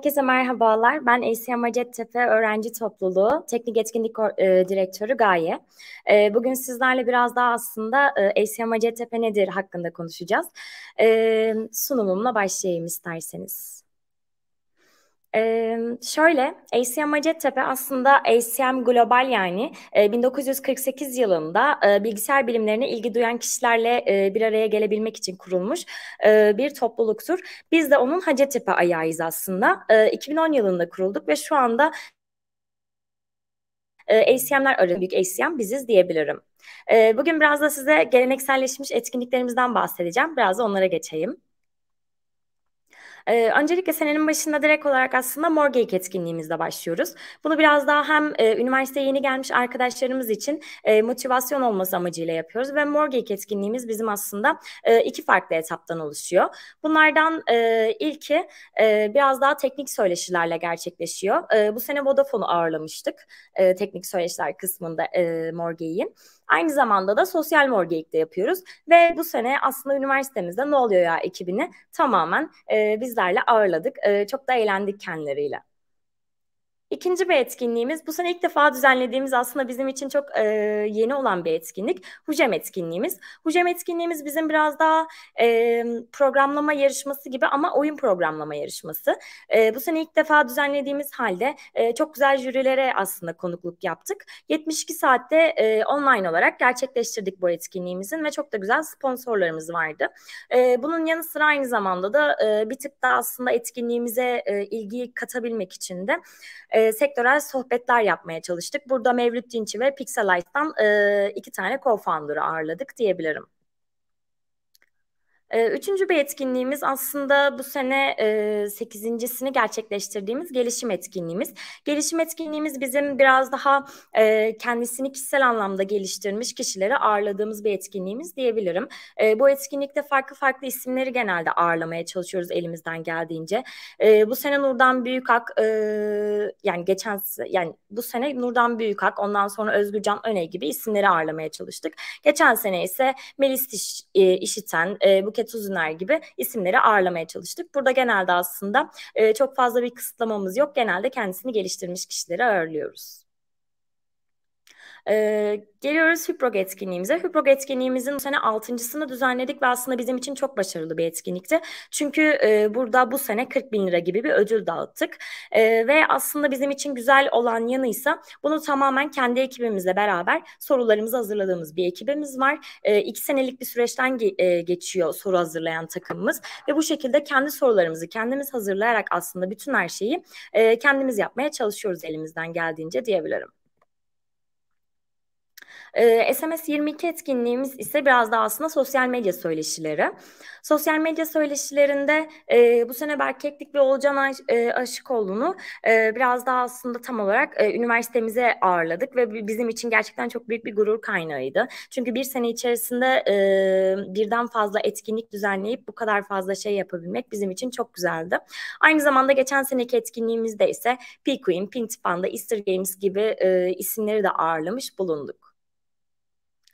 Herkese merhabalar. Ben ACM Hacettepe Öğrenci Topluluğu Teknik Etkinlik e, Direktörü Gaye. E, bugün sizlerle biraz daha aslında e, ACM Hacettepe nedir hakkında konuşacağız. Sunumumla başlayayım isterseniz. Ee, şöyle ACM Hacettepe aslında ACM Global yani e, 1948 yılında e, bilgisayar bilimlerine ilgi duyan kişilerle e, bir araya gelebilmek için kurulmuş e, bir topluluktur. Biz de onun Hacettepe ayağıyız aslında. E, 2010 yılında kurulduk ve şu anda e, ACM'ler arasında büyük ACM biziz diyebilirim. E, bugün biraz da size gelenekselleşmiş etkinliklerimizden bahsedeceğim. Biraz da onlara geçeyim. E, öncelikle senenin başında direkt olarak aslında Morgate etkinliğimizle başlıyoruz. Bunu biraz daha hem e, üniversiteye yeni gelmiş arkadaşlarımız için e, motivasyon olması amacıyla yapıyoruz ve Morgate etkinliğimiz bizim aslında e, iki farklı etaptan oluşuyor. Bunlardan e, ilki e, biraz daha teknik söyleşilerle gerçekleşiyor. E, bu sene Vodafone'u ağırlamıştık e, teknik söyleşiler kısmında e, Morgate'in. Aynı zamanda da sosyal morgelikte yapıyoruz ve bu sene aslında üniversitemizde ne oluyor ya ekibini tamamen e, bizlerle ağırladık. E, çok da eğlendik kendileriyle. İkinci bir etkinliğimiz bu sene ilk defa düzenlediğimiz aslında bizim için çok e, yeni olan bir etkinlik. Hucem etkinliğimiz. Hucem etkinliğimiz bizim biraz daha e, programlama yarışması gibi ama oyun programlama yarışması. E, bu sene ilk defa düzenlediğimiz halde e, çok güzel jürilere aslında konukluk yaptık. 72 saatte e, online olarak gerçekleştirdik bu etkinliğimizin ve çok da güzel sponsorlarımız vardı. E, bunun yanı sıra aynı zamanda da e, bir tık da aslında etkinliğimize e, ilgi katabilmek için de e, e, sektörel sohbetler yapmaya çalıştık. Burada Mevlüt Dinçi ve Pixelite'dan e, iki tane co-founder'ı ağırladık diyebilirim. Ee, üçüncü bir etkinliğimiz aslında bu sene e, sekizincisini gerçekleştirdiğimiz gelişim etkinliğimiz. Gelişim etkinliğimiz bizim biraz daha e, kendisini kişisel anlamda geliştirmiş kişileri ağırladığımız bir etkinliğimiz diyebilirim. E, bu etkinlikte farklı farklı isimleri genelde ağırlamaya çalışıyoruz elimizden geldiğince. Bu sene Nurdan Büyükak yani geçen yani bu sene Nurdan Büyükak ondan sonra Özgürcan Öney gibi isimleri ağırlamaya çalıştık. Geçen sene ise Melis İş, İşiten bu Buket Uzuner gibi isimleri ağırlamaya çalıştık. Burada genelde aslında e, çok fazla bir kısıtlamamız yok. Genelde kendisini geliştirmiş kişileri ağırlıyoruz. Ee, geliyoruz Hüprog etkinliğimize. Hüprog etkinliğimizin bu sene altıncısını düzenledik ve aslında bizim için çok başarılı bir etkinlikti. Çünkü e, burada bu sene 40 bin lira gibi bir ödül dağıttık. E, ve aslında bizim için güzel olan yanı ise bunu tamamen kendi ekibimizle beraber sorularımızı hazırladığımız bir ekibimiz var. E, iki senelik bir süreçten ge- e, geçiyor soru hazırlayan takımımız. Ve bu şekilde kendi sorularımızı kendimiz hazırlayarak aslında bütün her şeyi e, kendimiz yapmaya çalışıyoruz elimizden geldiğince diyebilirim. E, SMS 22 etkinliğimiz ise biraz daha aslında sosyal medya söyleşileri. Sosyal medya söyleşilerinde e, bu sene Berkeklik ve Olcan e, Aşıkoğlu'nu e, biraz daha aslında tam olarak e, üniversitemize ağırladık ve bizim için gerçekten çok büyük bir gurur kaynağıydı. Çünkü bir sene içerisinde e, birden fazla etkinlik düzenleyip bu kadar fazla şey yapabilmek bizim için çok güzeldi. Aynı zamanda geçen seneki etkinliğimizde ise P-Queen, Pintipan'da Easter Games gibi e, isimleri de ağırlamış bulunduk.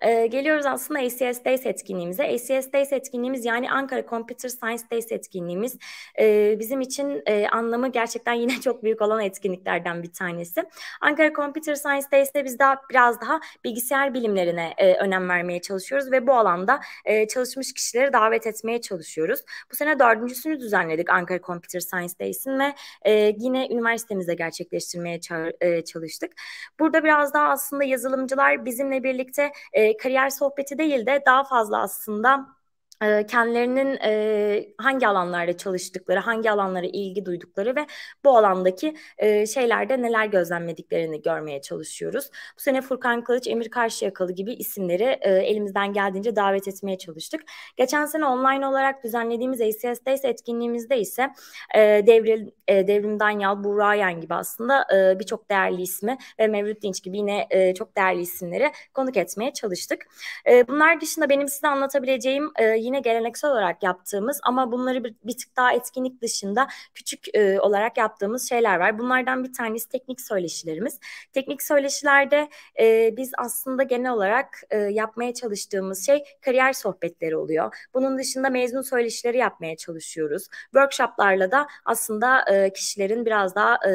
E, geliyoruz aslında ACS Days etkinliğimize. ACS Days etkinliğimiz yani Ankara Computer Science Days etkinliğimiz e, bizim için e, anlamı gerçekten yine çok büyük olan etkinliklerden bir tanesi. Ankara Computer Science Days'te biz daha biraz daha bilgisayar bilimlerine e, önem vermeye çalışıyoruz ve bu alanda e, çalışmış kişileri davet etmeye çalışıyoruz. Bu sene dördüncüsünü düzenledik Ankara Computer Science Days'in ve e, yine üniversitemizde gerçekleştirmeye e, çalıştık. Burada biraz daha aslında yazılımcılar bizimle birlikte e, ee, kariyer sohbeti değil de daha fazla aslında kendilerinin e, hangi alanlarda çalıştıkları, hangi alanlara ilgi duydukları ve bu alandaki e, şeylerde neler gözlemlediklerini görmeye çalışıyoruz. Bu sene Furkan Kılıç, Emir Karşıyakalı gibi isimleri e, elimizden geldiğince davet etmeye çalıştık. Geçen sene online olarak düzenlediğimiz ACS Days etkinliğimizde ise e, Devril, e, Devrim Danyal, Burayen gibi aslında e, birçok değerli ismi ve Mevlüt Dinç gibi yine e, çok değerli isimleri konuk etmeye çalıştık. E, bunlar dışında benim size anlatabileceğim e, yine geleneksel olarak yaptığımız ama bunları bir, bir tık daha etkinlik dışında küçük e, olarak yaptığımız şeyler var. Bunlardan bir tanesi teknik söyleşilerimiz. Teknik söyleşilerde e, biz aslında genel olarak e, yapmaya çalıştığımız şey kariyer sohbetleri oluyor. Bunun dışında mezun söyleşileri yapmaya çalışıyoruz. Workshoplarla da aslında e, kişilerin biraz daha e,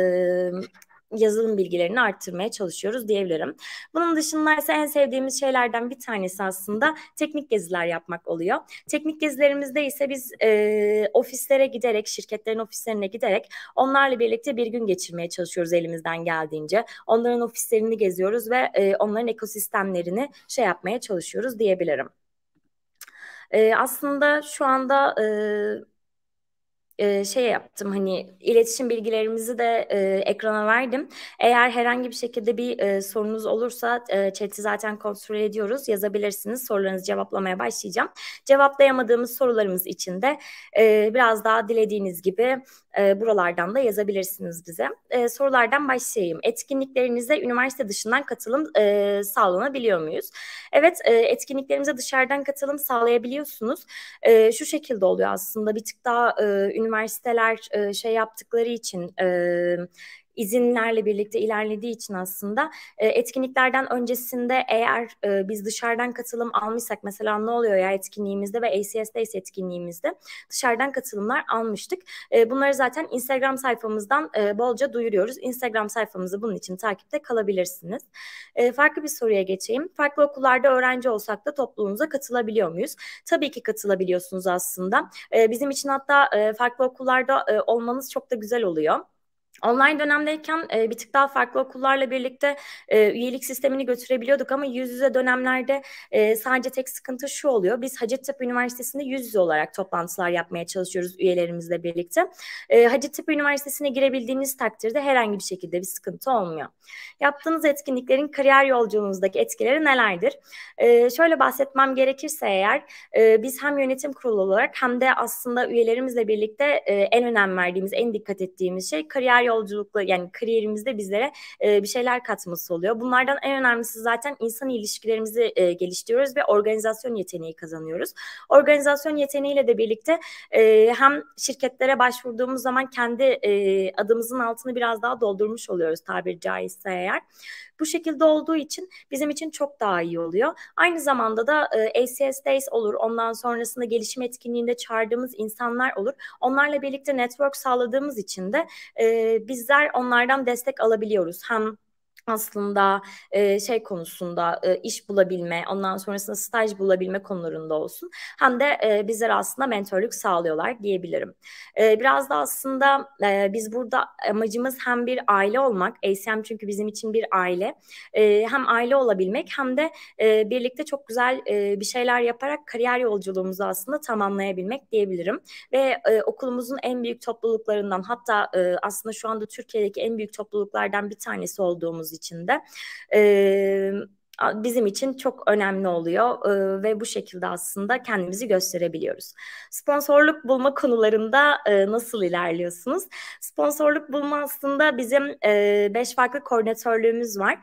yazılım bilgilerini arttırmaya çalışıyoruz diyebilirim. Bunun dışında ise en sevdiğimiz şeylerden bir tanesi aslında teknik geziler yapmak oluyor. Teknik gezilerimizde ise biz e, ofislere giderek, şirketlerin ofislerine giderek onlarla birlikte bir gün geçirmeye çalışıyoruz elimizden geldiğince. Onların ofislerini geziyoruz ve e, onların ekosistemlerini şey yapmaya çalışıyoruz diyebilirim. E, aslında şu anda... E, e, şey yaptım hani iletişim bilgilerimizi de e, ekrana verdim. Eğer herhangi bir şekilde bir e, sorunuz olursa e, chat'i zaten kontrol ediyoruz. Yazabilirsiniz. Sorularınızı cevaplamaya başlayacağım. Cevaplayamadığımız sorularımız için de e, biraz daha dilediğiniz gibi e, buralardan da yazabilirsiniz bize. E, sorulardan başlayayım. Etkinliklerinize üniversite dışından katılım e, sağlanabiliyor muyuz? Evet e, etkinliklerimize dışarıdan katılım sağlayabiliyorsunuz. E, şu şekilde oluyor aslında bir tık daha e, üniversiteler e, şey yaptıkları için e, izinlerle birlikte ilerlediği için aslında e, etkinliklerden öncesinde eğer e, biz dışarıdan katılım almışsak mesela ne oluyor ya etkinliğimizde ve ACS etkinliğimizde dışarıdan katılımlar almıştık. E, bunları zaten Instagram sayfamızdan e, bolca duyuruyoruz. Instagram sayfamızı bunun için takipte kalabilirsiniz. E, farklı bir soruya geçeyim. Farklı okullarda öğrenci olsak da topluluğunuza katılabiliyor muyuz? Tabii ki katılabiliyorsunuz aslında. E, bizim için hatta e, farklı okullarda e, olmanız çok da güzel oluyor. Online dönemdeyken e, bir tık daha farklı okullarla birlikte e, üyelik sistemini götürebiliyorduk ama yüz yüze dönemlerde e, sadece tek sıkıntı şu oluyor. Biz Hacettepe Üniversitesi'nde yüz yüze olarak toplantılar yapmaya çalışıyoruz üyelerimizle birlikte. E, Hacettepe Üniversitesi'ne girebildiğiniz takdirde herhangi bir şekilde bir sıkıntı olmuyor. Yaptığınız etkinliklerin kariyer yolculuğunuzdaki etkileri nelerdir? E, şöyle bahsetmem gerekirse eğer e, biz hem yönetim kurulu olarak hem de aslında üyelerimizle birlikte e, en önem verdiğimiz, en dikkat ettiğimiz şey kariyer yolculukla yani kariyerimizde bizlere e, bir şeyler katması oluyor. Bunlardan en önemlisi zaten insan ilişkilerimizi e, geliştiriyoruz ve organizasyon yeteneği kazanıyoruz. Organizasyon yeteneğiyle de birlikte e, hem şirketlere başvurduğumuz zaman kendi e, adımızın altını biraz daha doldurmuş oluyoruz tabiri caizse eğer. Bu şekilde olduğu için bizim için çok daha iyi oluyor. Aynı zamanda da e, ACS Days olur. Ondan sonrasında gelişim etkinliğinde çağırdığımız insanlar olur. Onlarla birlikte network sağladığımız için de e, bizler onlardan destek alabiliyoruz. Hem aslında e, şey konusunda e, iş bulabilme, ondan sonrasında staj bulabilme konularında olsun. Hem de e, bizlere aslında mentorluk sağlıyorlar diyebilirim. E, biraz da aslında e, biz burada amacımız hem bir aile olmak, ACM çünkü bizim için bir aile. E, hem aile olabilmek hem de e, birlikte çok güzel e, bir şeyler yaparak kariyer yolculuğumuzu aslında tamamlayabilmek diyebilirim. Ve e, okulumuzun en büyük topluluklarından hatta e, aslında şu anda Türkiye'deki en büyük topluluklardan bir tanesi olduğumuz içinde. Evet bizim için çok önemli oluyor ve bu şekilde aslında kendimizi gösterebiliyoruz. Sponsorluk bulma konularında nasıl ilerliyorsunuz? Sponsorluk bulma aslında bizim beş farklı koordinatörlüğümüz var.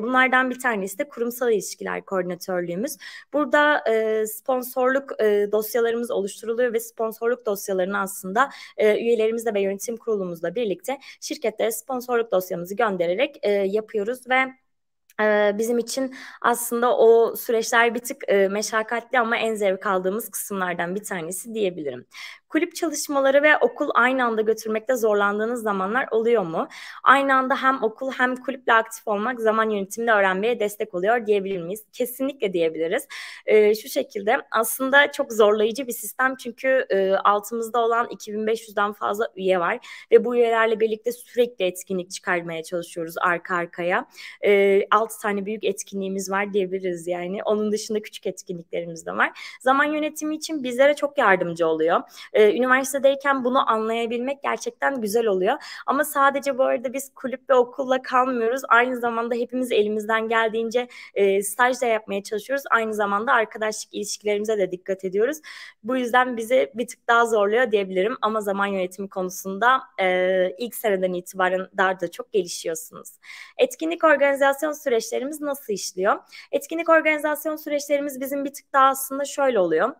bunlardan bir tanesi de kurumsal ilişkiler koordinatörlüğümüz. Burada e, sponsorluk dosyalarımız oluşturuluyor ve sponsorluk dosyalarını aslında üyelerimizle ve yönetim kurulumuzla birlikte şirketlere sponsorluk dosyamızı göndererek yapıyoruz ve bizim için aslında o süreçler bir tık meşakkatli ama en zevk aldığımız kısımlardan bir tanesi diyebilirim kulüp çalışmaları ve okul aynı anda götürmekte zorlandığınız zamanlar oluyor mu? Aynı anda hem okul hem kulüple aktif olmak zaman yönetiminde öğrenmeye destek oluyor diyebilir miyiz? Kesinlikle diyebiliriz. E, şu şekilde aslında çok zorlayıcı bir sistem çünkü e, altımızda olan 2500'den fazla üye var ve bu üyelerle birlikte sürekli etkinlik çıkarmaya çalışıyoruz arka arkaya. E, ee, 6 tane büyük etkinliğimiz var diyebiliriz yani. Onun dışında küçük etkinliklerimiz de var. Zaman yönetimi için bizlere çok yardımcı oluyor. E, e, üniversitedeyken bunu anlayabilmek gerçekten güzel oluyor. Ama sadece bu arada biz kulüp ve okulla kalmıyoruz. Aynı zamanda hepimiz elimizden geldiğince e, staj da yapmaya çalışıyoruz. Aynı zamanda arkadaşlık ilişkilerimize de dikkat ediyoruz. Bu yüzden bizi bir tık daha zorluyor diyebilirim. Ama zaman yönetimi konusunda e, ilk seneden itibaren daha da çok gelişiyorsunuz. Etkinlik organizasyon süreçlerimiz nasıl işliyor? Etkinlik organizasyon süreçlerimiz bizim bir tık daha aslında şöyle oluyor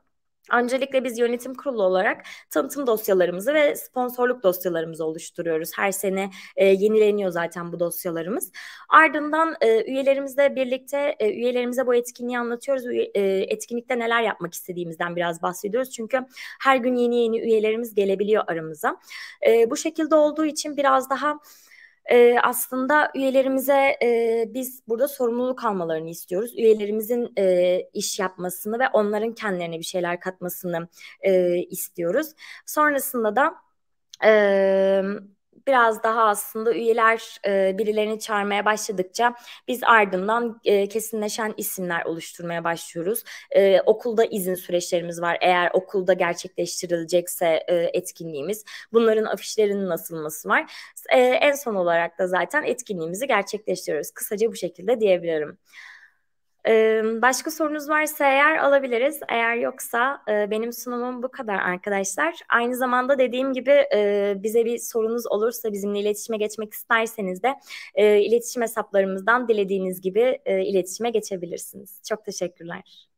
Öncelikle biz yönetim kurulu olarak tanıtım dosyalarımızı ve sponsorluk dosyalarımızı oluşturuyoruz. Her sene e, yenileniyor zaten bu dosyalarımız. Ardından e, üyelerimizle birlikte e, üyelerimize bu etkinliği anlatıyoruz. Üye, e, etkinlikte neler yapmak istediğimizden biraz bahsediyoruz. Çünkü her gün yeni yeni üyelerimiz gelebiliyor aramıza. E, bu şekilde olduğu için biraz daha e, aslında üyelerimize e, biz burada sorumluluk almalarını istiyoruz. Üyelerimizin e, iş yapmasını ve onların kendilerine bir şeyler katmasını e, istiyoruz. Sonrasında da e, biraz daha aslında üyeler e, birilerini çağırmaya başladıkça biz ardından e, kesinleşen isimler oluşturmaya başlıyoruz. E, okulda izin süreçlerimiz var. Eğer okulda gerçekleştirilecekse e, etkinliğimiz. Bunların afişlerinin asılması var. E, en son olarak da zaten etkinliğimizi gerçekleştiriyoruz. Kısaca bu şekilde diyebilirim başka sorunuz varsa eğer alabiliriz. Eğer yoksa benim sunumum bu kadar arkadaşlar. Aynı zamanda dediğim gibi bize bir sorunuz olursa bizimle iletişime geçmek isterseniz de iletişim hesaplarımızdan dilediğiniz gibi iletişime geçebilirsiniz. Çok teşekkürler.